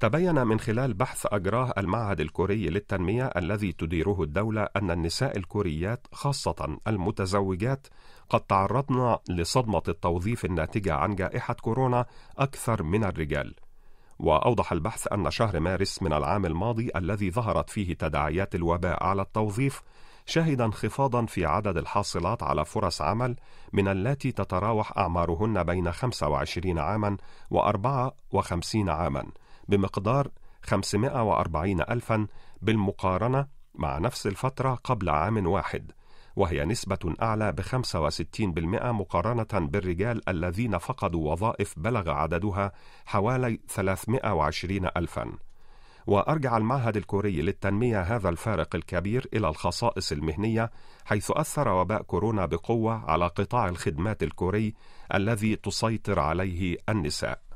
تبين من خلال بحث أجراه المعهد الكوري للتنمية الذي تديره الدولة أن النساء الكوريات خاصة المتزوجات قد تعرضن لصدمة التوظيف الناتجة عن جائحة كورونا أكثر من الرجال. وأوضح البحث أن شهر مارس من العام الماضي الذي ظهرت فيه تداعيات الوباء على التوظيف شهد انخفاضا في عدد الحاصلات على فرص عمل من اللاتي تتراوح أعمارهن بين 25 عاما و 54 عاما بمقدار 540 ألفا بالمقارنة مع نفس الفترة قبل عام واحد وهي نسبة أعلى ب 65% مقارنة بالرجال الذين فقدوا وظائف بلغ عددها حوالي 320 ألفاً. وأرجع المعهد الكوري للتنمية هذا الفارق الكبير إلى الخصائص المهنية حيث أثر وباء كورونا بقوة على قطاع الخدمات الكوري الذي تسيطر عليه النساء.